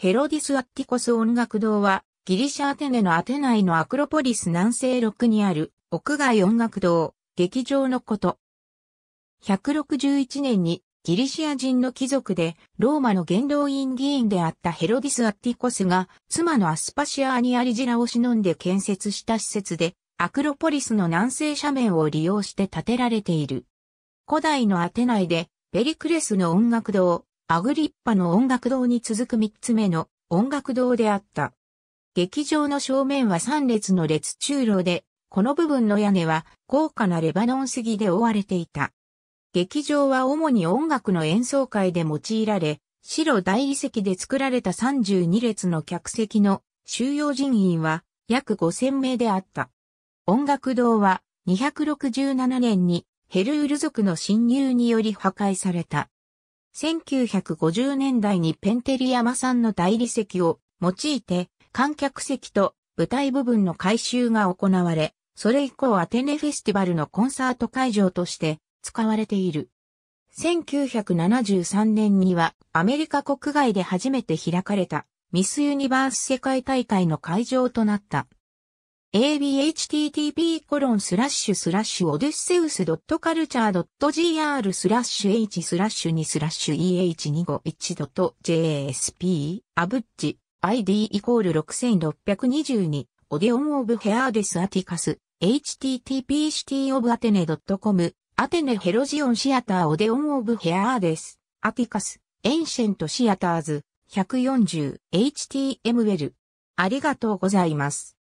ヘロディス・アッティコス音楽堂は、ギリシャアテネのアテナイのアクロポリス南西6にある、屋外音楽堂、劇場のこと。161年に、ギリシア人の貴族で、ローマの元老院議員であったヘロディス・アッティコスが、妻のアスパシア・アニアリジラを忍んで建設した施設で、アクロポリスの南西斜面を利用して建てられている。古代のアテナイで、ペリクレスの音楽堂、アグリッパの音楽堂に続く三つ目の音楽堂であった。劇場の正面は三列の列中路で、この部分の屋根は高価なレバノン杉で覆われていた。劇場は主に音楽の演奏会で用いられ、白大理石で作られた32列の客席の収容人員は約5000名であった。音楽堂は267年にヘルール族の侵入により破壊された。1950年代にペンテリ山さんの大理石を用いて、観客席と舞台部分の改修が行われ、それ以降アテネフェスティバルのコンサート会場として使われている。1973年にはアメリカ国外で初めて開かれたミスユニバース世界大会の会場となった。abhttp://odysseus.culture.gr スラッシュ h スラッシュ2スラッシュ eh251.jsp アブッジ ID イコール6622オデオンオブヘアーデスアティカス http シティオブアテネ .com アテネヘロジオンシアターオデオンオブヘアーデスアティカスエンシェントシアターズ 140html ありがとうございます。